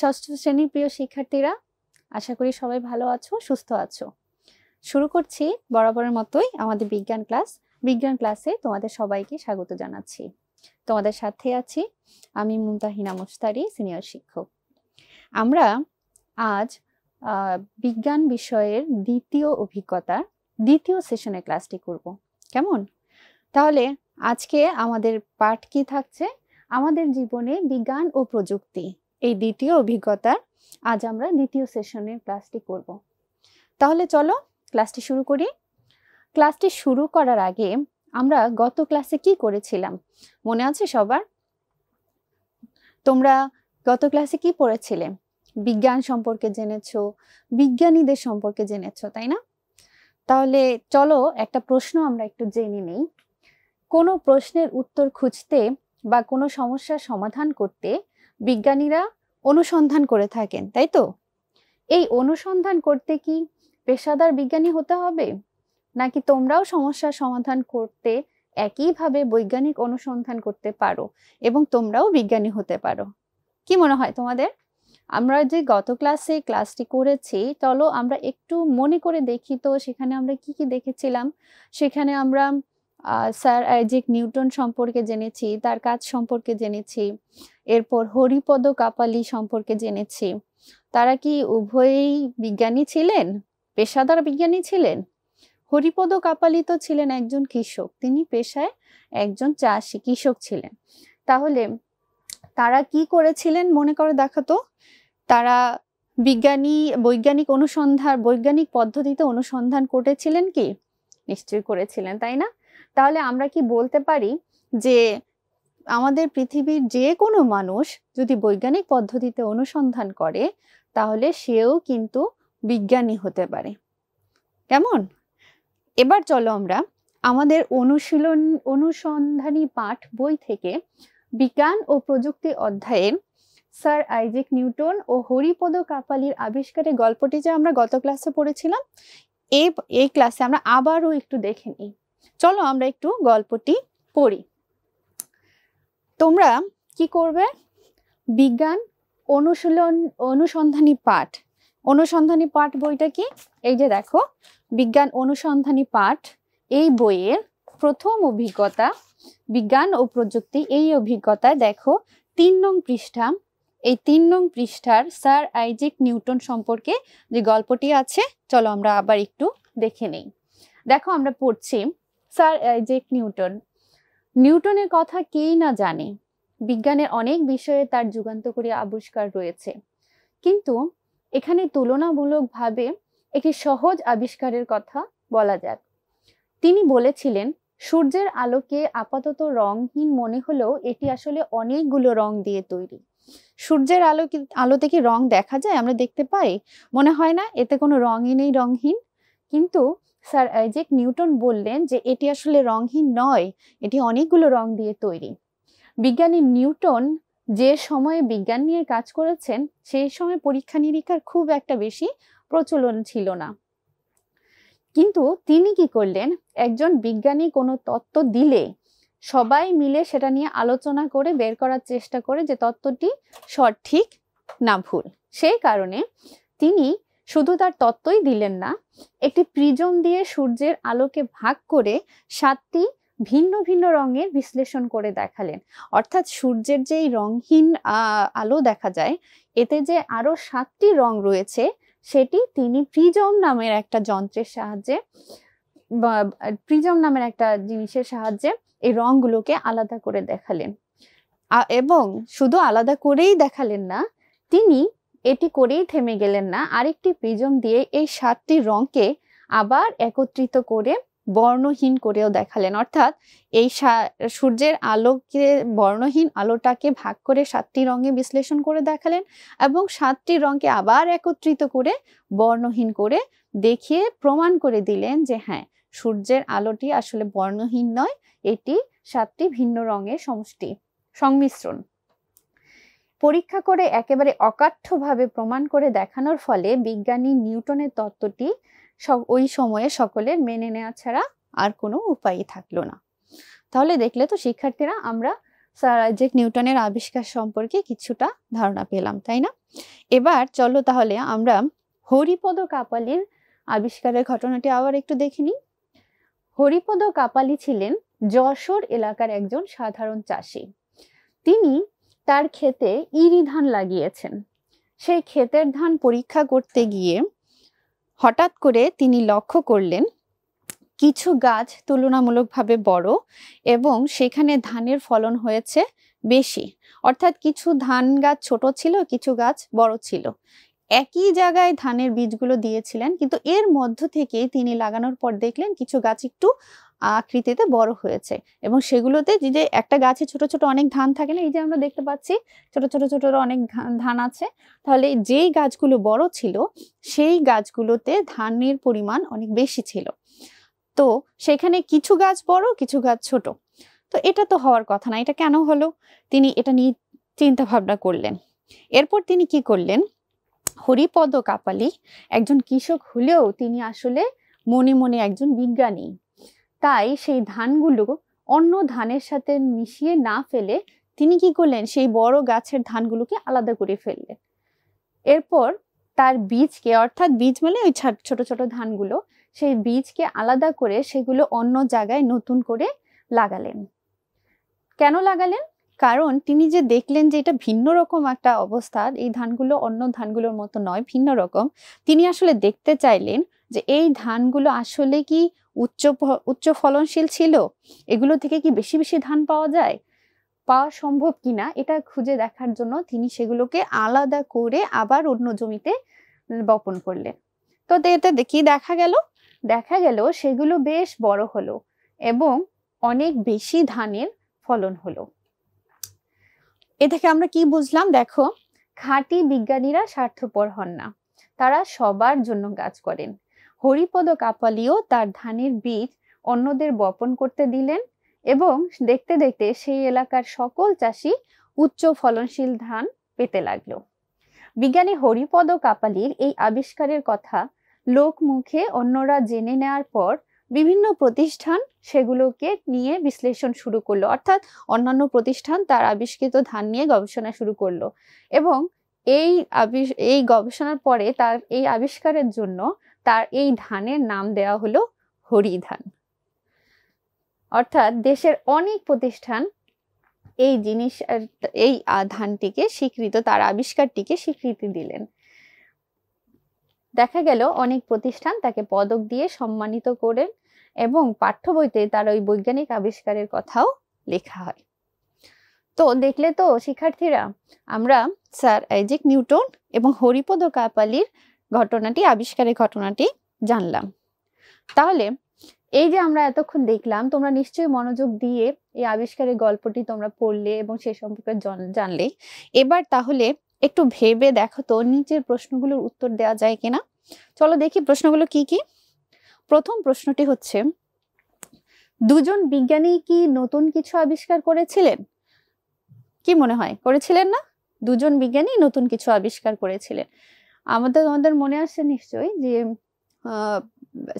ষষ্ঠ শ্রেণীর প্রিয় শিক্ষার্থীরা আশা করি সবাই ভালো আছো সুস্থ আছো শুরু করছি বরাবরের মতোই আমাদের বিজ্ঞান ক্লাস বিজ্ঞান ক্লাসে তোমাদের সবাইকে স্বাগত জানাচ্ছি তোমাদের সাথে আছি আমি মুমতাহিনা মুস্তারি সিনিয়র শিক্ষক আমরা আজ বিজ্ঞান বিষয়ের দ্বিতীয় অভিজ্ঞতা দ্বিতীয় সেশনে ক্লাসটি করব কেমন তাহলে আজকে আমাদের পাঠ কি থাকছে আমাদের জীবনে বিজ্ঞান ও প্রযুক্তি এই দ্বিতীয় অভিজ্ঞতার আজ আমরা দ্বিতীয় সেশনের ক্লাসটি করব তাহলে চলো ক্লাসটি শুরু করি ক্লাসটি শুরু করার আগে আমরা গত ক্লাসে কি করেছিলাম মনে আছে সবার তোমরা গত ক্লাসে কি পড়েছিলে বিজ্ঞান সম্পর্কে জেনেছো বিজ্ঞানীদের সম্পর্কে জেনেছো তাই না তাহলে চলো একটা প্রশ্ন আমরা একটু জেনে নেই কোনো প্রশ্নের উত্তর খুঁজতে বা কোনো সমস্যার সমাধান করতে বিজ্ঞানীরা অনুসন্ধান করে থাকেন তাই তো এই অনুসন্ধান করতে কি পেশাদার বিজ্ঞানী হতে হবে নাকি তোমরাও সমস্যার সমাধান করতে একইভাবে বৈজ্ঞানিক অনুসন্ধান করতে পারো এবং তোমরাও বিজ্ঞানী হতে পারো কি মনে হয় তোমাদের আমরা যে গত ক্লাসে ক্লাসটি করেছি চলো আমরা একটু মনে করে দেখি তো সেখানে আমরা কি কি দেখেছিলাম সেখানে আমরা স্যার আইজিক নিউটন সম্পর্কে জেনেছি তার কাজ সম্পর্কে জেনেছি এরপর হরিপদ কাপালি সম্পর্কে জেনেছি তারা কি উভয়েই বিজ্ঞানী ছিলেন পেশাদার বিজ্ঞানী ছিলেন হরিপদ কাপালি তো ছিলেন একজন কৃষক তিনি পেশায় একজন চাষি কৃষক ছিলেন তাহলে তারা কি করেছিলেন মনে করে দেখাতো তারা বিজ্ঞানী বৈজ্ঞানিক অনুসন্ধান বৈজ্ঞানিক পদ্ধতিতে অনুসন্ধান করেছিলেন কি নিশ্চয় করেছিলেন তাই না তাহলে আমরা কি বলতে পারি যে আমাদের পৃথিবীর যে কোনো মানুষ যদি বৈজ্ঞানিক পদ্ধতিতে অনুসন্ধান করে তাহলে সেও কিন্তু বিজ্ঞানী হতে পারে কেমন এবার চলো আমরা আমাদের অনুশীলন অনুসন্ধানী পাঠ বই থেকে বিজ্ঞান ও প্রযুক্তি অধ্যায়ে স্যার আইজেক নিউটন ও হরিপদ কাপালির আবিষ্কারে গল্পটি যে আমরা গত ক্লাসে পড়েছিলাম এই ক্লাসে আমরা আবারও একটু দেখে নিই চলো আমরা একটু গল্পটি পড়ি তোমরা কি করবে বিজ্ঞান অনুশীলন অনুসন্ধানী পাঠ অনুসন্ধানী পাঠ বইটা কি এই যে দেখো বিজ্ঞান অনুসন্ধানী পাঠ এই বইয়ের প্রথম অভিজ্ঞতা বিজ্ঞান ও প্রযুক্তি এই অভিজ্ঞতায় দেখো তিন নং পৃষ্ঠা এই তিন নং পৃষ্ঠার স্যার আইজেক নিউটন সম্পর্কে যে গল্পটি আছে চলো আমরা আবার একটু দেখে নেই দেখো আমরা পড়ছি স্যার আইজেক নিউটন নিউটনের কথা কেই না জানে বিজ্ঞানের অনেক বিষয়ে তার যুগান্তকারী আবিষ্কার রয়েছে কিন্তু এখানে তুলনামূলকভাবে একটি সহজ আবিষ্কারের কথা বলা যাক তিনি বলেছিলেন সূর্যের আলোকে আপাতত রংহীন মনে হলেও এটি আসলে অনেকগুলো রং দিয়ে তৈরি সূর্যের আলো আলোতে কি রং দেখা যায় আমরা দেখতে পাই মনে হয় না এতে কোনো রঙই নেই রংহীন কিন্তু স্যার আইজেক নিউটন বললেন যে এটি আসলে রঙহীন নয় এটি অনেকগুলো রং দিয়ে তৈরি বিজ্ঞানী নিউটন যে সময়ে বিজ্ঞান নিয়ে কাজ করেছেন সেই সময় পরীক্ষা নিরীক্ষার খুব একটা বেশি প্রচলন ছিল না কিন্তু তিনি কি করলেন একজন বিজ্ঞানী কোনো তত্ত্ব দিলে সবাই মিলে সেটা নিয়ে আলোচনা করে বের করার চেষ্টা করে যে তত্ত্বটি সঠিক না ভুল সেই কারণে তিনি শুধু তার তত্ত্বই দিলেন না একটি প্রিজম দিয়ে সূর্যের আলোকে ভাগ করে সাতটি ভিন্ন ভিন্ন রঙের বিশ্লেষণ করে দেখালেন অর্থাৎ সূর্যের যে রঙহীন আলো দেখা যায় এতে যে আরও সাতটি রং রয়েছে সেটি তিনি প্রিজম নামের একটা যন্ত্রের সাহায্যে প্রিজম নামের একটা জিনিসের সাহায্যে এই রঙগুলোকে আলাদা করে দেখালেন এবং শুধু আলাদা করেই দেখালেন না তিনি এটি করেই থেমে গেলেন না আরেকটি প্রিজম দিয়ে এই সাতটি রঙকে আবার একত্রিত করে বর্ণহীন করেও দেখালেন অর্থাৎ এই সূর্যের আলোকে বর্ণহীন আলোটাকে ভাগ করে সাতটি রঙে বিশ্লেষণ করে দেখালেন এবং সাতটি রঙকে আবার একত্রিত করে বর্ণহীন করে দেখিয়ে প্রমাণ করে দিলেন যে হ্যাঁ সূর্যের আলোটি আসলে বর্ণহীন নয় এটি সাতটি ভিন্ন রঙের সমষ্টি সংমিশ্রণ পরীক্ষা করে একেবারে অকাঠ্যভাবে প্রমাণ করে দেখানোর ফলে বিজ্ঞানী নিউটনের তত্ত্বটি ওই সময়ে সকলের মেনে নেওয়া ছাড়া আর কোনো উপায়ই থাকলো না তাহলে দেখলে তো শিক্ষার্থীরা আমরা স্যার আইজেক নিউটনের আবিষ্কার সম্পর্কে কিছুটা ধারণা পেলাম তাই না এবার চলো তাহলে আমরা হরিপদ কাপালির আবিষ্কারের ঘটনাটি আবার একটু দেখে নিই হরিপদ কাপালি ছিলেন যশোর এলাকার একজন সাধারণ চাষি তিনি তার ক্ষেতে ইরি ধান লাগিয়েছেন সেই ক্ষেতের ধান পরীক্ষা করতে গিয়ে হঠাৎ করে তিনি লক্ষ্য করলেন কিছু গাছ তুলনামূলকভাবে বড় এবং সেখানে ধানের ফলন হয়েছে বেশি অর্থাৎ কিছু ধান গাছ ছোট ছিল কিছু গাছ বড় ছিল একই জায়গায় ধানের বীজগুলো দিয়েছিলেন কিন্তু এর মধ্য থেকে তিনি লাগানোর পর দেখলেন কিছু গাছ একটু আকৃতিতে বড় হয়েছে এবং সেগুলোতে যে একটা গাছে ছোট ছোট অনেক ধান থাকে না এই যে আমরা দেখতে পাচ্ছি ছোট ছোট ছোট অনেক ধান আছে তাহলে যেই গাছগুলো বড় ছিল সেই গাছগুলোতে ধানের পরিমাণ অনেক বেশি ছিল তো সেখানে কিছু গাছ বড় কিছু গাছ ছোট তো এটা তো হওয়ার কথা না এটা কেন হলো তিনি এটা নিয়ে চিন্তা ভাবনা করলেন এরপর তিনি কি করলেন হরিপদ কাপালি একজন কৃষক হলেও তিনি আসলে মনে মনে একজন বিজ্ঞানী তাই সেই ধানগুলো অন্য ধানের সাথে মিশিয়ে না ফেলে তিনি কি করলেন সেই বড় গাছের ধানগুলোকে আলাদা করে ফেললেন এরপর তার বীজকে অর্থাৎ বীজ মানে ওই ছোট ছোট ধানগুলো সেই বীজকে আলাদা করে সেগুলো অন্য জায়গায় নতুন করে লাগালেন কেন লাগালেন কারণ তিনি যে দেখলেন যে এটা ভিন্ন রকম একটা অবস্থা এই ধানগুলো অন্য ধানগুলোর মতো নয় ভিন্ন রকম তিনি আসলে দেখতে চাইলেন যে এই ধানগুলো আসলে কি উচ্চ উচ্চ ফলনশীল ছিল এগুলো থেকে কি বেশি বেশি ধান পাওয়া যায় পাওয়া সম্ভব কিনা এটা খুঁজে দেখার জন্য তিনি সেগুলোকে আলাদা করে আবার অন্য জমিতে বপন করলেন তো এতে দেখি দেখা গেল দেখা গেল সেগুলো বেশ বড় হলো এবং অনেক বেশি ধানের ফলন হলো এ থেকে আমরা কি বুঝলাম দেখো খাঁটি বিজ্ঞানীরা স্বার্থপর হন না তারা সবার জন্য কাজ করেন হরিপদ কাপালিও তার ধানের বীজ অন্যদের বপন করতে দিলেন এবং দেখতে দেখতে সেই এলাকার সকল চাষি উচ্চ ফলনশীল ধান পেতে লাগলো বিজ্ঞানী হরিপদ কাপালির এই আবিষ্কারের কথা লোক মুখে অন্যরা জেনে নেওয়ার পর বিভিন্ন প্রতিষ্ঠান সেগুলোকে নিয়ে বিশ্লেষণ শুরু করলো অর্থাৎ অন্যান্য প্রতিষ্ঠান তার আবিষ্কৃত ধান নিয়ে গবেষণা শুরু করলো এবং এই এই গবেষণার পরে তার এই আবিষ্কারের জন্য তার এই ধানের নাম দেওয়া হলো হরিধান অর্থাৎ দেশের অনেক প্রতিষ্ঠান এই জিনিস এই ধানটিকে স্বীকৃত তার আবিষ্কারটিকে স্বীকৃতি দিলেন দেখা গেল অনেক প্রতিষ্ঠান তাকে পদক দিয়ে সম্মানিত করেন এবং পাঠ্য বইতে তার ওই বৈজ্ঞানিক আবিষ্কারের কথাও লেখা হয় তো দেখলে তো শিক্ষার্থীরা আমরা স্যার আইজেক নিউটন এবং হরিপদ কাপালির ঘটনাটি আবিষ্কারের ঘটনাটি জানলাম তাহলে এই যে আমরা এতক্ষণ দেখলাম তোমরা নিশ্চয়ই মনোযোগ দিয়ে এই আবিষ্কারের গল্পটি তোমরা পড়লে এবং সে সম্পর্কে জানলে এবার তাহলে একটু ভেবে দেখো তো নিচের প্রশ্নগুলোর উত্তর দেওয়া যায় কিনা চলো দেখি প্রশ্নগুলো কি কি প্রথম প্রশ্নটি হচ্ছে দুজন বিজ্ঞানী কি নতুন কিছু আবিষ্কার করেছিলেন কি মনে হয় করেছিলেন না দুজন বিজ্ঞানী নতুন কিছু আবিষ্কার করেছিলেন আমাদের আমাদের মনে আসছে নিশ্চয়ই যে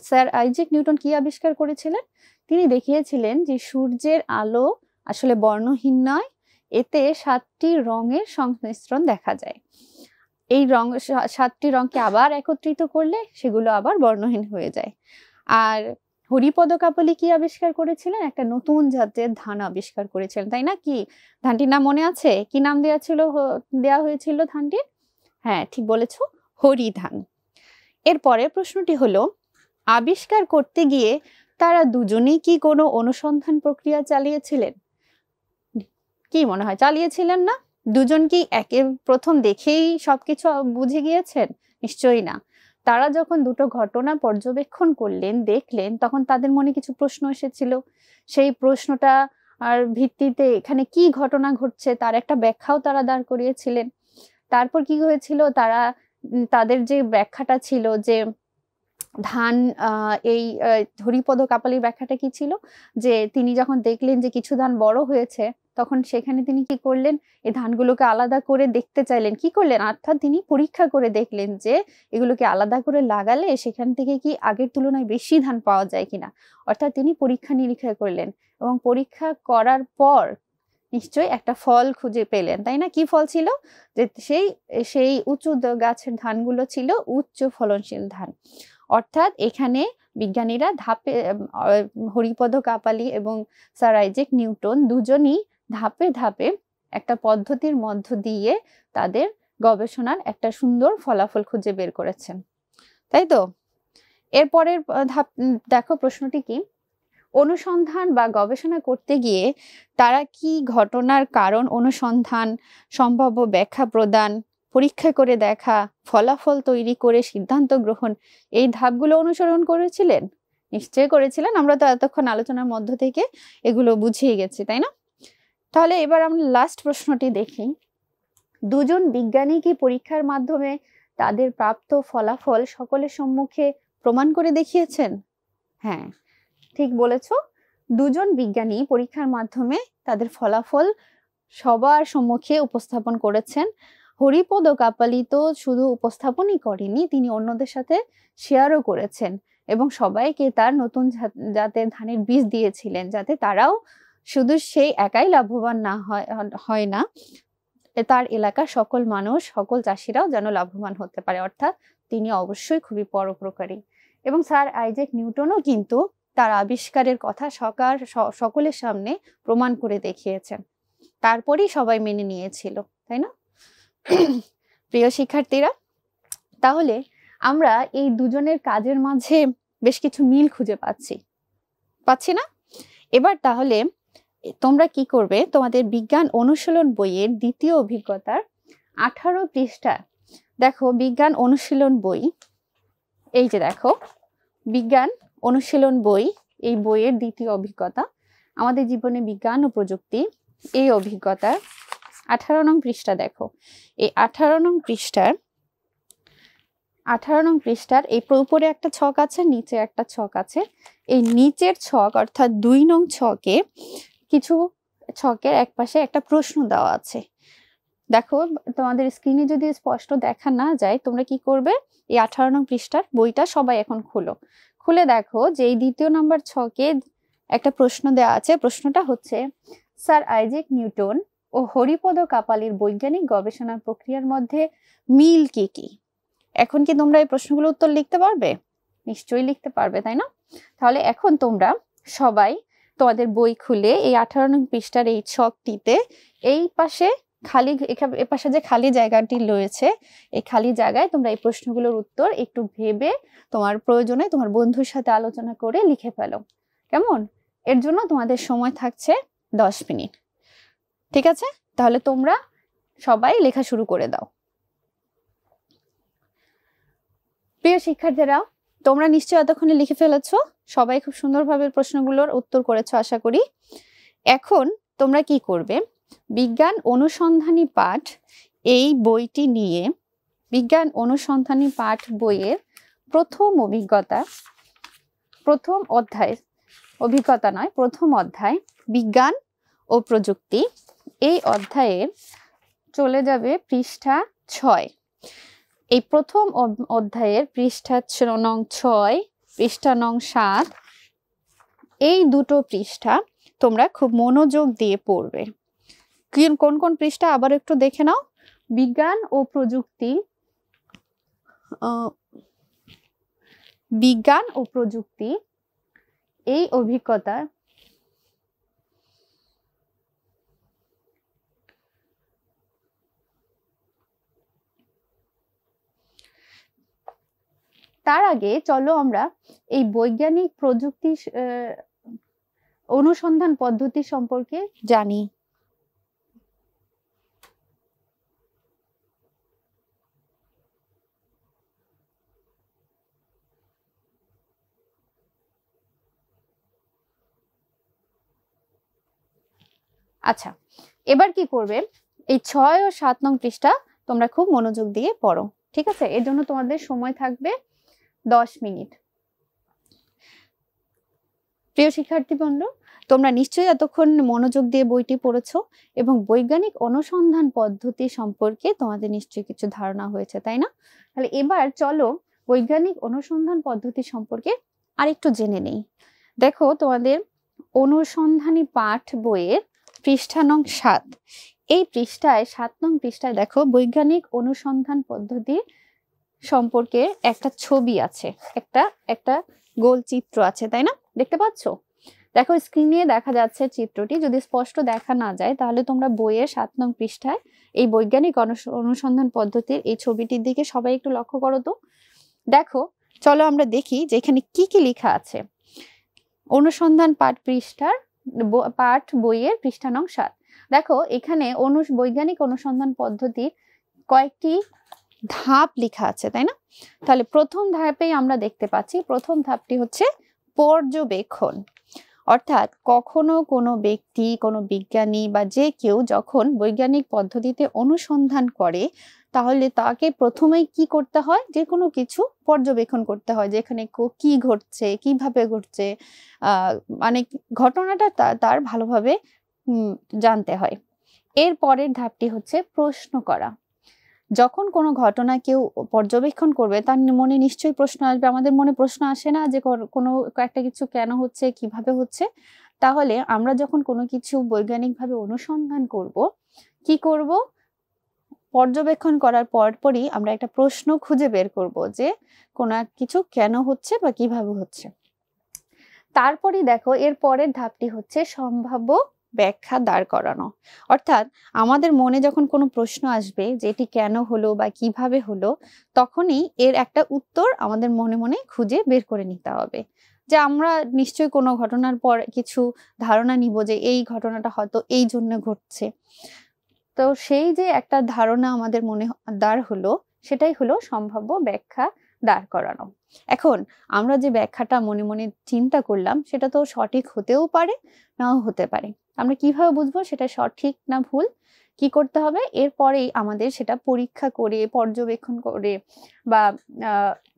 স্যার আইজেক নিউটন কি আবিষ্কার করেছিলেন তিনি দেখিয়েছিলেন যে সূর্যের আলো আসলে বর্ণহীন নয় এতে সাতটি রঙের সংমিশ্রণ দেখা যায় এই রং সাতটি রঙকে আবার একত্রিত করলে সেগুলো আবার বর্ণহীন হয়ে যায় আর হরিপদ কাপলি কি আবিষ্কার করেছিলেন একটা নতুন জাতের ধান আবিষ্কার করেছিলেন তাই না কি ধানটির নাম মনে আছে কি নাম দেওয়া ছিল দেওয়া হয়েছিল ধানটির হ্যাঁ ঠিক বলেছো হরিধান এরপরের প্রশ্নটি হলো আবিষ্কার করতে গিয়ে তারা দুজনেই কি কোনো অনুসন্ধান প্রক্রিয়া চালিয়েছিলেন কি মনে হয় চালিয়েছিলেন না দুজন কি একে প্রথম দেখেই সবকিছু বুঝে গিয়েছেন নিশ্চয়ই না তারা যখন দুটো ঘটনা পর্যবেক্ষণ করলেন দেখলেন তখন তাদের মনে কিছু প্রশ্ন এসেছিল সেই প্রশ্নটা আর ভিত্তিতে এখানে কি ঘটনা ঘটছে তার একটা ব্যাখ্যাও তারা দাঁড় করিয়েছিলেন তারপর কি হয়েছিল তারা তাদের যে ব্যাখ্যাটা ছিল যে ধান এই হরিপদ কাপালির ব্যাখ্যাটা কি ছিল যে তিনি যখন দেখলেন যে কিছু ধান বড় হয়েছে তখন সেখানে তিনি কি করলেন এই ধানগুলোকে আলাদা করে দেখতে চাইলেন কি করলেন অর্থাৎ তিনি পরীক্ষা করে দেখলেন যে এগুলোকে আলাদা করে লাগালে সেখান থেকে কি আগের তুলনায় বেশি ধান পাওয়া যায় কিনা অর্থাৎ তিনি পরীক্ষা নিরীক্ষা করলেন এবং পরীক্ষা করার পর নিশ্চয়ই একটা ফল খুঁজে পেলেন তাই না কি ফল ছিল যে সেই সেই উঁচু গাছের ধানগুলো ছিল উচ্চ ফলনশীল ধান অর্থাৎ এখানে বিজ্ঞানীরা ধাপে হরিপদ কাপালি এবং স্যার আইজেক নিউটন দুজনই ধাপে ধাপে একটা পদ্ধতির মধ্য দিয়ে তাদের গবেষণার একটা সুন্দর ফলাফল খুঁজে বের করেছেন তাই তো এরপরের ধাপ দেখো প্রশ্নটি কি অনুসন্ধান বা গবেষণা করতে গিয়ে তারা কি ঘটনার কারণ অনুসন্ধান সম্ভাব্য ব্যাখ্যা প্রদান পরীক্ষা করে দেখা ফলাফল তৈরি করে সিদ্ধান্ত গ্রহণ এই ধাপগুলো অনুসরণ করেছিলেন নিশ্চয় করেছিলেন আমরা তো এতক্ষণ আলোচনার মধ্য থেকে এগুলো বুঝিয়ে গেছি তাই না তাহলে এবার আমরা লাস্ট প্রশ্নটি দেখি দুজন বিজ্ঞানী কি পরীক্ষার মাধ্যমে তাদের প্রাপ্ত ফলাফল সকলের সম্মুখে প্রমাণ করে দেখিয়েছেন হ্যাঁ ঠিক বলেছ দুজন বিজ্ঞানী পরীক্ষার মাধ্যমে তাদের ফলাফল সবার সম্মুখে উপস্থাপন করেছেন হরিপদ কাপালি তো শুধু উপস্থাপনই করেনি তিনি অন্যদের সাথে শেয়ারও করেছেন এবং সবাইকে তার নতুন যাতে ধানের বীজ দিয়েছিলেন যাতে তারাও শুধু সেই একাই লাভবান না হয় না তার এলাকার সকল মানুষ সকল চাষিরাও যেন লাভবান হতে পারে অর্থাৎ তিনি অবশ্যই খুবই পরোপ্রকারী এবং স্যার আইজেক নিউটনও কিন্তু তার আবিষ্কারের কথা সকার সকলের সামনে প্রমাণ করে দেখিয়েছেন তারপরেই সবাই মেনে নিয়েছিল তাই না প্রিয় শিক্ষার্থীরা তাহলে আমরা এই দুজনের কাজের মাঝে বেশ কিছু মিল খুঁজে পাচ্ছি পাচ্ছি না এবার তাহলে তোমরা কি করবে তোমাদের বিজ্ঞান অনুশীলন বইয়ের দ্বিতীয় অভিজ্ঞতার আঠারো পৃষ্ঠা দেখো বিজ্ঞান অনুশীলন বই এই যে দেখো বিজ্ঞান অনুশীলন বই এই বইয়ের দ্বিতীয় অভিজ্ঞতা আমাদের জীবনে বিজ্ঞান ও প্রযুক্তি এই অভিজ্ঞতার আঠারো নং পৃষ্ঠা দেখো এই আঠারো নং পৃষ্ঠার আঠারো নং পৃষ্ঠার এই উপরে একটা ছক আছে নিচে একটা ছক আছে এই নিচের ছক অর্থাৎ দুই নং ছকে কিছু ছকের এক পাশে একটা প্রশ্ন দেওয়া আছে দেখো তোমাদের স্ক্রিনে যদি স্পষ্ট দেখা না যায় তোমরা কি করবে এই আঠারো নং পৃষ্ঠার বইটা সবাই এখন খুলো খুলে দেখো যে এই দ্বিতীয় নম্বর ছকে একটা প্রশ্ন দেওয়া আছে প্রশ্নটা হচ্ছে স্যার আইজেক নিউটন ও হরিপদ কাপালির বৈজ্ঞানিক গবেষণার প্রক্রিয়ার মধ্যে মিল কি কি এখন কি তোমরা এই প্রশ্নগুলো উত্তর লিখতে পারবে নিশ্চয়ই লিখতে পারবে তাই না তাহলে এখন তোমরা সবাই তোমাদের বই খুলে এই আঠারো নং পৃষ্ঠার এই ছকটিতে এই পাশে খালি এপাশে যে খালি জায়গাটি রয়েছে এই খালি জায়গায় তোমরা এই প্রশ্নগুলোর উত্তর একটু ভেবে তোমার প্রয়োজনে তোমার বন্ধুর সাথে আলোচনা করে লিখে ফেলো কেমন এর জন্য তোমাদের সময় থাকছে দশ মিনিট ঠিক আছে তাহলে তোমরা সবাই লেখা শুরু করে দাও প্রিয় শিক্ষার্থীরা তোমরা নিশ্চয় এতক্ষণে লিখে ফেলেছ সবাই খুব সুন্দরভাবে প্রশ্নগুলোর উত্তর করেছ আশা করি এখন তোমরা কি করবে বিজ্ঞান অনুসন্ধানী পাঠ এই বইটি নিয়ে বিজ্ঞান অনুসন্ধানী পাঠ বইয়ের প্রথম অভিজ্ঞতা প্রথম অধ্যায় অভিজ্ঞতা নয় প্রথম অধ্যায় বিজ্ঞান ও প্রযুক্তি এই অধ্যায়ের চলে যাবে পৃষ্ঠা ছয় এই প্রথম অধ্যায়ের পৃষ্ঠা নং ছয় পৃষ্ঠা নং সাত এই দুটো পৃষ্ঠা তোমরা খুব মনোযোগ দিয়ে পড়বে কোন কোন পৃষ্ঠা আবার একটু দেখে নাও বিজ্ঞান ও প্রযুক্তি বিজ্ঞান ও প্রযুক্তি এই অভিজ্ঞতা তার আগে চলো আমরা এই বৈজ্ঞানিক প্রযুক্তি অনুসন্ধান পদ্ধতি সম্পর্কে জানি আচ্ছা এবার কি করবে এই ছয় ও সাত নং পৃষ্ঠা তোমরা খুব মনোযোগ দিয়ে পড়ো ঠিক আছে এর জন্য তোমাদের সময় থাকবে দশ মিনিট প্রিয় শিক্ষার্থী শিক্ষার্থীবৃন্দ তোমরা নিশ্চয়ই এতক্ষণ মনোযোগ দিয়ে বইটি পড়েছ এবং বৈজ্ঞানিক অনুসন্ধান পদ্ধতি সম্পর্কে তোমাদের নিশ্চয়ই কিছু ধারণা হয়েছে তাই না তাহলে এবার চলো বৈজ্ঞানিক অনুসন্ধান পদ্ধতি সম্পর্কে আরেকটু জেনে নেই দেখো তোমাদের অনুসন্ধানী পাঠ বইয়ের পৃষ্ঠা নং সাত এই পৃষ্ঠায় সাত নং পৃষ্ঠায় দেখো বৈজ্ঞানিক অনুসন্ধান পদ্ধতি সম্পর্কে একটা ছবি আছে একটা একটা গোল চিত্র আছে তাই না দেখতে পাচ্ছ দেখো স্ক্রিনে দেখা যাচ্ছে চিত্রটি যদি স্পষ্ট দেখা না যায় তাহলে তোমরা বইয়ের সাত নং পৃষ্ঠায় এই বৈজ্ঞানিক অনুসন্ধান পদ্ধতির এই ছবিটির দিকে সবাই একটু লক্ষ্য করো তো দেখো চলো আমরা দেখি যে এখানে কি কি লেখা আছে অনুসন্ধান পাঠ পৃষ্ঠার পাঠ বইয়ের পৃষ্ঠা নং সাত দেখো এখানে অনু বৈজ্ঞানিক অনুসন্ধান পদ্ধতির কয়েকটি ধাপ লেখা আছে তাই না তাহলে প্রথম ধাপেই আমরা দেখতে পাচ্ছি প্রথম ধাপটি হচ্ছে পর্যবেক্ষণ অর্থাৎ কখনো কোনো ব্যক্তি কোনো বিজ্ঞানী বা যে কেউ যখন বৈজ্ঞানিক পদ্ধতিতে অনুসন্ধান করে তাহলে তাকে প্রথমেই কি করতে হয় যে কোনো কিছু পর্যবেক্ষণ করতে হয় যে এখানে কি ঘটছে কিভাবে ঘটছে মানে ঘটনাটা তার ভালোভাবে জানতে হয় এর পরের ধাপটি হচ্ছে প্রশ্ন করা যখন কোনো ঘটনা কেউ পর্যবেক্ষণ করবে তার মনে নিশ্চয়ই প্রশ্ন আসবে আমাদের মনে প্রশ্ন আসে না যে কোনো একটা কিছু কেন হচ্ছে কিভাবে হচ্ছে তাহলে আমরা যখন কোনো কিছু বৈজ্ঞানিকভাবে অনুসন্ধান করব কি করব পর্যবেক্ষণ করার পরপরই আমরা একটা প্রশ্ন খুঁজে বের করব যে কোনো কিছু কেন হচ্ছে বা কিভাবে হচ্ছে তারপরই দেখো এর পরের ধাপটি হচ্ছে সম্ভাব্য ব্যাখ্যা দাঁড় করানো অর্থাৎ আমাদের মনে যখন কোনো প্রশ্ন আসবে যে এটি কেন হলো বা কিভাবে হলো তখনই এর একটা উত্তর আমাদের মনে মনে খুঁজে বের করে নিতে হবে যে আমরা নিশ্চয়ই কোনো ঘটনার পর কিছু ধারণা নিব যে এই ঘটনাটা হয়তো এই জন্য ঘটছে তো সেই যে একটা ধারণা আমাদের মনে দাঁড় হলো সেটাই হলো সম্ভাব্য ব্যাখ্যা দাঁড় করানো এখন আমরা যে ব্যাখ্যাটা মনে মনে চিন্তা করলাম সেটা তো সঠিক হতেও পারে নাও হতে পারে আমরা কিভাবে বুঝবো সেটা সঠিক না ভুল কি করতে হবে এরপরেই আমাদের সেটা পরীক্ষা করে পর্যবেক্ষণ করে বা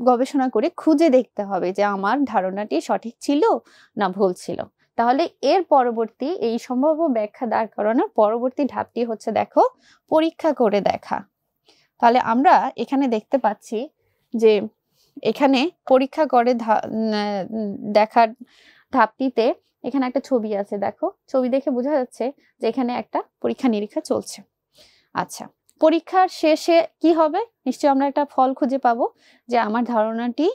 গবেষণা করে খুঁজে দেখতে হবে যে আমার ধারণাটি সঠিক ছিল না ভুল ছিল তাহলে এর পরবর্তী এই সম্ভাব্য ব্যাখ্যা দাঁড় করানোর পরবর্তী ধাপটি হচ্ছে দেখো পরীক্ষা করে দেখা তাহলে আমরা এখানে দেখতে পাচ্ছি যে এখানে পরীক্ষা করে দেখার ধাপটিতে এখানে একটা ছবি আছে দেখো ছবি দেখে বোঝা যাচ্ছে যে এখানে একটা পরীক্ষা নিরীক্ষা চলছে আচ্ছা পরীক্ষার শেষে কি হবে নিশ্চয়ই আমরা একটা ফল খুঁজে পাবো যে আমার ধারণাটি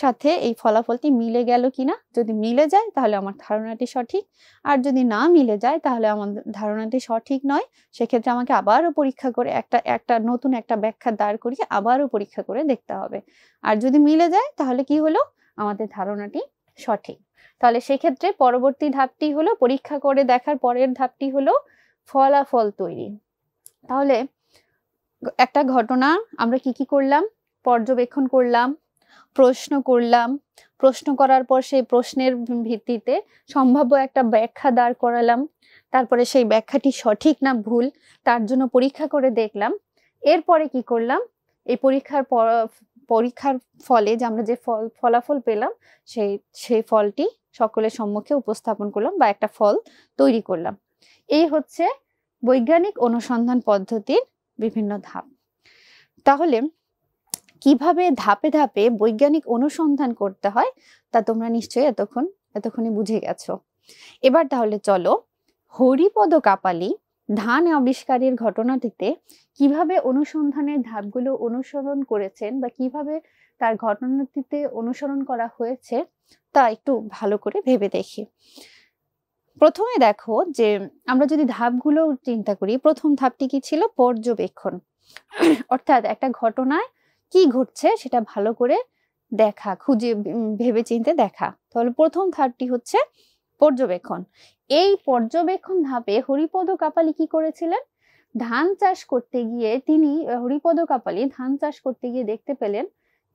সাথে এই ফলাফলটি মিলে গেল কিনা যদি মিলে যায় তাহলে আমার ধারণাটি সঠিক আর যদি না মিলে যায় তাহলে আমার ধারণাটি সঠিক নয় সেক্ষেত্রে আমাকে আবারও পরীক্ষা করে একটা একটা নতুন একটা ব্যাখ্যা দাঁড় করিয়ে আবারও পরীক্ষা করে দেখতে হবে আর যদি মিলে যায় তাহলে কি হলো আমাদের ধারণাটি সঠিক তাহলে সেক্ষেত্রে পরবর্তী ধাপটি হলো পরীক্ষা করে দেখার পরের ধাপটি হলো ফলাফল তৈরি তাহলে একটা ঘটনা আমরা কি কি করলাম পর্যবেক্ষণ করলাম প্রশ্ন করলাম প্রশ্ন করার পর সেই প্রশ্নের ভিত্তিতে সম্ভাব্য একটা ব্যাখ্যা দাঁড় করালাম তারপরে সেই ব্যাখ্যাটি সঠিক না ভুল তার জন্য পরীক্ষা করে দেখলাম এরপরে কি করলাম এই পরীক্ষার পরীক্ষার ফলে যে আমরা যে ফল ফলাফল পেলাম সেই সেই ফলটি সকলের সম্মুখে উপস্থাপন করলাম বা একটা ফল তৈরি করলাম এই হচ্ছে বৈজ্ঞানিক অনুসন্ধান পদ্ধতির বিভিন্ন ধাপ তাহলে কিভাবে ধাপে ধাপে বৈজ্ঞানিক অনুসন্ধান করতে হয় তা তোমরা নিশ্চয়ই এতক্ষণ এতক্ষণে বুঝে গেছো এবার তাহলে চলো হরিপদ কাপালি ধান আবিষ্কারের ঘটনাটিতে কিভাবে অনুসন্ধানের ধাপগুলো অনুসরণ করেছেন বা কিভাবে তার ঘটনাটিতে অনুসরণ করা হয়েছে তা একটু ভালো করে ভেবে দেখি প্রথমে দেখো যে আমরা যদি ধাপগুলো চিন্তা করি প্রথম ধাপটি কি ছিল পর্যবেক্ষণ অর্থাৎ একটা ঘটনায় কি ঘটছে সেটা ভালো করে দেখা খুঁজে ভেবে চিনতে দেখা তাহলে প্রথম থার্ডটি হচ্ছে পর্যবেক্ষণ এই পর্যবেক্ষণ ধাপে হরিপদ কাপালি কি করেছিলেন ধান চাষ করতে গিয়ে তিনি হরিপদ কাপালি ধান চাষ করতে গিয়ে দেখতে পেলেন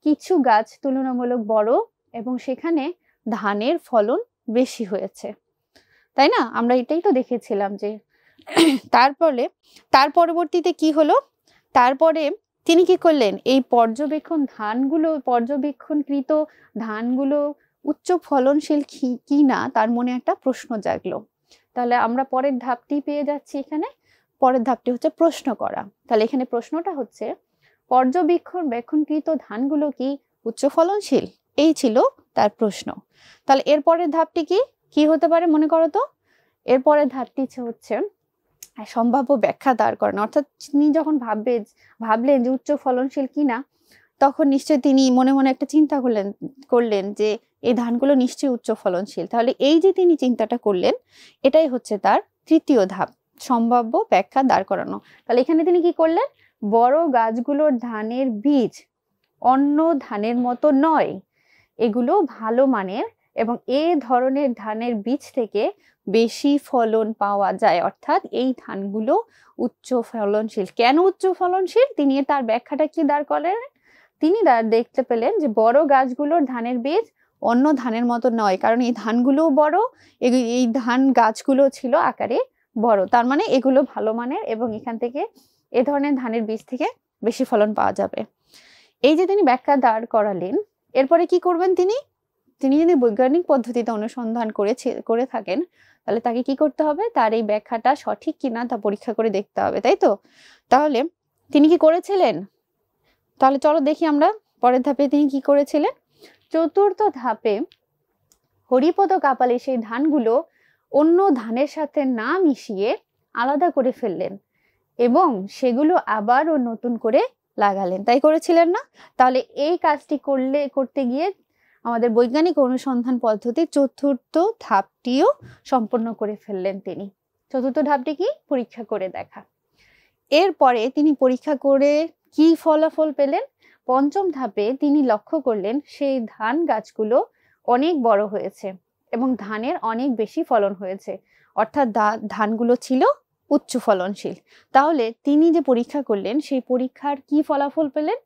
কিছু গাছ তুলনামূলক বড় এবং সেখানে ধানের ফলন বেশি হয়েছে তাই না আমরা এটাই তো দেখেছিলাম যে তারপরে তার পরবর্তীতে কি হলো তারপরে তিনি কি করলেন এই পর্যবেক্ষণ ধানগুলো পর্যবেক্ষণকৃত ধানগুলো উচ্চ ফলনশীল কি না তার মনে একটা প্রশ্ন জাগলো তাহলে আমরা পরের ধাপটি পেয়ে যাচ্ছি এখানে পরের ধাপটি হচ্ছে প্রশ্ন করা তাহলে এখানে প্রশ্নটা হচ্ছে পর্যবেক্ষণ বেক্ষণকৃত ধানগুলো কি উচ্চ ফলনশীল এই ছিল তার প্রশ্ন তাহলে এরপরের ধাপটি কি কি হতে পারে মনে করো তো এরপরের ধাপটি হচ্ছে সম্ভাব্য ব্যাখ্যা দাঁড় করেন অর্থাৎ তিনি যখন ভাববে ভাবলেন যে উচ্চ ফলনশীল কিনা তখন নিশ্চয় তিনি মনে মনে একটা চিন্তা করলেন করলেন যে এই ধানগুলো নিশ্চয়ই উচ্চ ফলনশীল তাহলে এই যে তিনি চিন্তাটা করলেন এটাই হচ্ছে তার তৃতীয় ধাপ সম্ভাব্য ব্যাখ্যা দাঁড় করানো তাহলে এখানে তিনি কি করলেন বড় গাছগুলোর ধানের বীজ অন্য ধানের মতো নয় এগুলো ভালো মানের এবং এ ধরনের ধানের বীজ থেকে বেশি ফলন পাওয়া যায় অর্থাৎ এই ধানগুলো উচ্চ ফলনশীল কেন উচ্চ ফলনশীল তিনি তার ব্যাখ্যাটা কি দাঁড় করেন তিনি দেখতে পেলেন যে বড় গাছগুলোর ধানের বীজ অন্য ধানের মতো নয় কারণ এই ধানগুলোও বড় এই ধান গাছগুলো ছিল আকারে বড় তার মানে এগুলো ভালো মানের এবং এখান থেকে এ ধরনের ধানের বীজ থেকে বেশি ফলন পাওয়া যাবে এই যে তিনি ব্যাখ্যা দাঁড় করালেন এরপরে কি করবেন তিনি তিনি যদি বৈজ্ঞানিক পদ্ধতিতে অনুসন্ধান করেছে করে থাকেন তাহলে তাকে কি করতে হবে তার এই ব্যাখ্যাটা সঠিক কিনা তা পরীক্ষা করে দেখতে হবে তাই তো তাহলে তিনি কি করেছিলেন তাহলে চলো দেখি আমরা পরের ধাপে তিনি কি করেছিলেন চতুর্থ ধাপে হরিপদ কাপালে সেই ধানগুলো অন্য ধানের সাথে না মিশিয়ে আলাদা করে ফেললেন এবং সেগুলো আবারও নতুন করে লাগালেন তাই করেছিলেন না তাহলে এই কাজটি করলে করতে গিয়ে আমাদের বৈজ্ঞানিক অনুসন্ধান পদ্ধতির চতুর্থ ধাপটিও সম্পন্ন করে ফেললেন তিনি চতুর্থ ধাপটি কি পরীক্ষা করে দেখা এরপরে তিনি পরীক্ষা করে কি ফলাফল পেলেন পঞ্চম ধাপে তিনি লক্ষ্য করলেন সেই ধান গাছগুলো অনেক বড় হয়েছে এবং ধানের অনেক বেশি ফলন হয়েছে অর্থাৎ ধানগুলো ছিল উচ্চ ফলনশীল তাহলে তিনি যে পরীক্ষা করলেন সেই পরীক্ষার কি ফলাফল পেলেন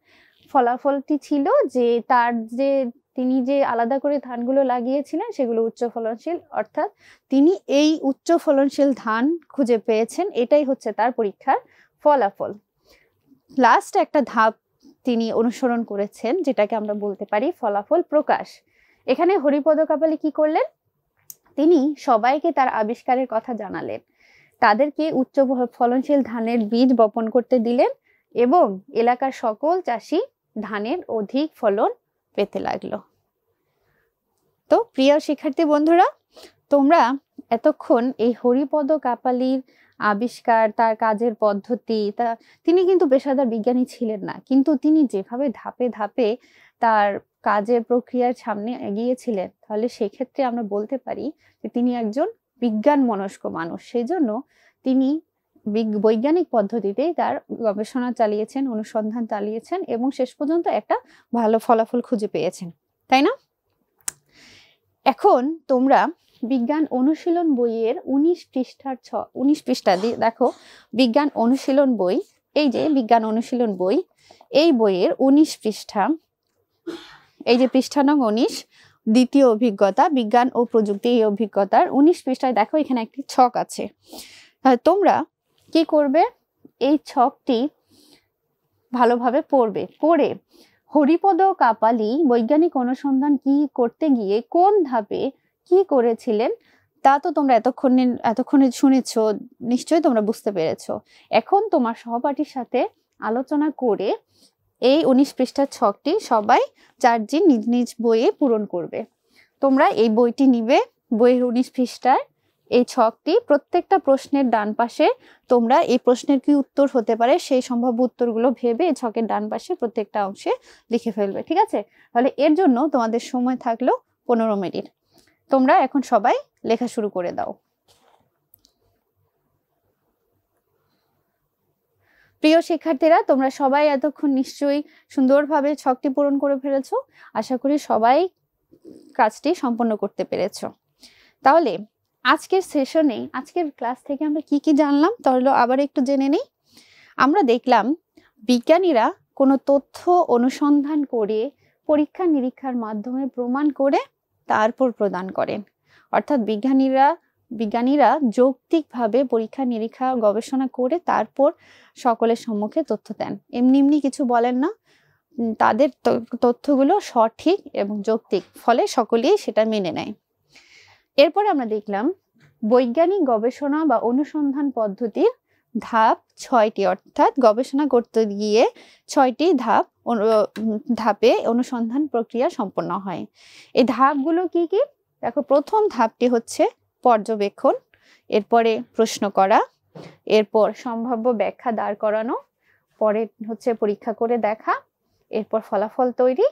ফলাফলটি ছিল যে তার যে তিনি যে আলাদা করে ধানগুলো লাগিয়েছিলেন সেগুলো উচ্চ ফলনশীল অর্থাৎ তিনি এই উচ্চ ফলনশীল ধান খুঁজে পেয়েছেন এটাই হচ্ছে তার পরীক্ষার ফলাফল লাস্ট একটা ধাপ তিনি অনুসরণ করেছেন যেটাকে আমরা বলতে পারি ফলাফল প্রকাশ এখানে হরিপদ কাপালি কি করলেন তিনি সবাইকে তার আবিষ্কারের কথা জানালেন তাদেরকে উচ্চ ফলনশীল ধানের বীজ বপন করতে দিলেন এবং এলাকার সকল চাষি ধানের অধিক ফলন পেতে লাগলো তো প্রিয় শিক্ষার্থী বন্ধুরা তোমরা এতক্ষণ এই হরিপদ কাপালির আবিষ্কার তার কাজের পদ্ধতি তা তিনি কিন্তু পেশাদার বিজ্ঞানী ছিলেন না কিন্তু তিনি যেভাবে ধাপে ধাপে তার কাজের প্রক্রিয়ার সামনে এগিয়েছিলেন তাহলে সেক্ষেত্রে আমরা বলতে পারি যে তিনি একজন বিজ্ঞান মনস্ক মানুষ সেই জন্য তিনি বৈজ্ঞানিক পদ্ধতিতেই তার গবেষণা চালিয়েছেন অনুসন্ধান চালিয়েছেন এবং শেষ পর্যন্ত একটা ভালো ফলাফল খুঁজে পেয়েছেন তাই না এখন তোমরা বিজ্ঞান অনুশীলন বইয়ের উনিশ পৃষ্ঠার ছ উনিশ পৃষ্ঠা দিয়ে দেখো বিজ্ঞান অনুশীলন বই এই যে বিজ্ঞান অনুশীলন বই এই বইয়ের উনিশ পৃষ্ঠা এই যে পৃষ্ঠা নং উনিশ দ্বিতীয় অভিজ্ঞতা বিজ্ঞান ও প্রযুক্তি এই অভিজ্ঞতার উনিশ পৃষ্ঠায় দেখো এখানে একটি ছক আছে তোমরা কি করবে এই ছকটি ভালোভাবে পড়বে পড়ে হরিপদ কাপালি বৈজ্ঞানিক অনুসন্ধান কি করতে গিয়ে কোন ধাপে কি করেছিলেন তা তো তোমরা এতক্ষণে এতক্ষণে শুনেছ নিশ্চয়ই তোমরা বুঝতে পেরেছ এখন তোমার সহপাঠীর সাথে আলোচনা করে এই উনিশ পৃষ্ঠার ছকটি সবাই চারজন নিজ নিজ বইয়ে পূরণ করবে তোমরা এই বইটি নিবে বইয়ের উনিশ পৃষ্ঠায় এই ছকটি প্রত্যেকটা প্রশ্নের ডান পাশে তোমরা এই প্রশ্নের কি উত্তর হতে পারে সেই সম্ভাব্য উত্তরগুলো ভেবে এই ছকের ডান পাশে প্রত্যেকটা অংশে লিখে ফেলবে ঠিক আছে তাহলে এর জন্য তোমাদের সময় থাকলো পনেরো মিনিট তোমরা এখন সবাই লেখা শুরু করে দাও প্রিয় শিক্ষার্থীরা তোমরা সবাই এতক্ষণ নিশ্চয়ই সুন্দরভাবে ছকটি পূরণ করে ফেলেছ আশা করি সবাই কাজটি সম্পন্ন করতে পেরেছ তাহলে আজকের সেশনে আজকের ক্লাস থেকে আমরা কি কি জানলাম তাহলে আবার একটু জেনে নেই আমরা দেখলাম বিজ্ঞানীরা কোনো তথ্য অনুসন্ধান করে পরীক্ষা নিরীক্ষার মাধ্যমে প্রমাণ করে তারপর প্রদান করেন অর্থাৎ বিজ্ঞানীরা বিজ্ঞানীরা যৌক্তিকভাবে পরীক্ষা নিরীক্ষা গবেষণা করে তারপর সকলের সম্মুখে তথ্য দেন এমনি এমনি কিছু বলেন না তাদের তথ্যগুলো সঠিক এবং যৌক্তিক ফলে সকলেই সেটা মেনে নেয় এরপর আমরা দেখলাম বৈজ্ঞানিক গবেষণা বা অনুসন্ধান পদ্ধতির ধাপ ছয়টি অর্থাৎ গবেষণা করতে গিয়ে ছয়টি ধাপ ধাপে অনুসন্ধান প্রক্রিয়া সম্পন্ন হয় এই ধাপগুলো কি কি দেখো প্রথম ধাপটি হচ্ছে পর্যবেক্ষণ এরপরে প্রশ্ন করা এরপর সম্ভাব্য ব্যাখ্যা দাঁড় করানো পরে হচ্ছে পরীক্ষা করে দেখা এরপর ফলাফল তৈরি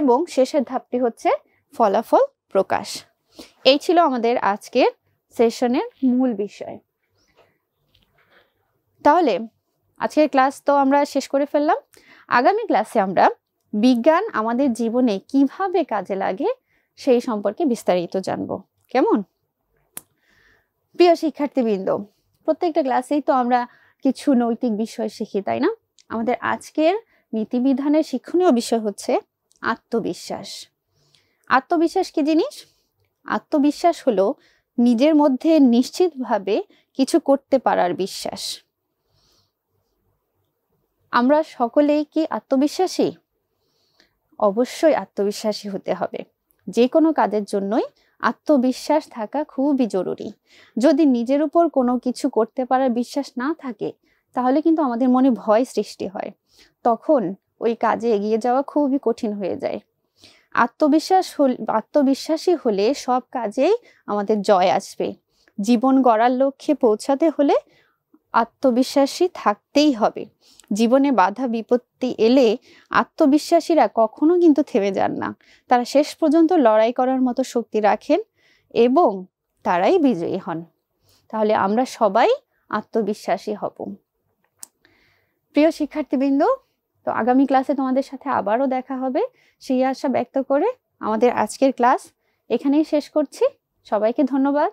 এবং শেষের ধাপটি হচ্ছে ফলাফল প্রকাশ এই ছিল আমাদের আজকের সেশনের মূল বিষয় তাহলে আজকের ক্লাস তো আমরা শেষ করে ফেললাম আগামী ক্লাসে আমরা বিজ্ঞান আমাদের জীবনে কিভাবে কাজে লাগে সেই সম্পর্কে বিস্তারিত জানব কেমন প্রিয় শিক্ষার্থীবৃন্দ প্রত্যেকটা ক্লাসেই তো আমরা কিছু নৈতিক বিষয় শিখি তাই না আমাদের আজকের নীতিবিধানের শিক্ষণীয় বিষয় হচ্ছে আত্মবিশ্বাস আত্মবিশ্বাস কি জিনিস আত্মবিশ্বাস হলো নিজের মধ্যে নিশ্চিতভাবে কিছু করতে পারার বিশ্বাস আমরা সকলেই কি আত্মবিশ্বাসী অবশ্যই আত্মবিশ্বাসী হতে হবে যে কোনো কাজের জন্যই আত্মবিশ্বাস থাকা খুবই জরুরি যদি নিজের উপর কোনো কিছু করতে পারার বিশ্বাস না থাকে তাহলে কিন্তু আমাদের মনে ভয় সৃষ্টি হয় তখন ওই কাজে এগিয়ে যাওয়া খুবই কঠিন হয়ে যায় আত্মবিশ্বাস আত্মবিশ্বাসী হলে সব কাজেই আমাদের জয় আসবে জীবন গড়ার লক্ষ্যে পৌঁছাতে হলে আত্মবিশ্বাসী থাকতেই হবে জীবনে বাধা বিপত্তি এলে আত্মবিশ্বাসীরা কখনো কিন্তু থেমে যান না তারা শেষ পর্যন্ত লড়াই করার মতো শক্তি রাখেন এবং তারাই বিজয়ী হন তাহলে আমরা সবাই আত্মবিশ্বাসী হব প্রিয় শিক্ষার্থীবৃন্দ তো আগামী ক্লাসে তোমাদের সাথে আবারও দেখা হবে সেই আশা ব্যক্ত করে আমাদের আজকের ক্লাস এখানেই শেষ করছি সবাইকে ধন্যবাদ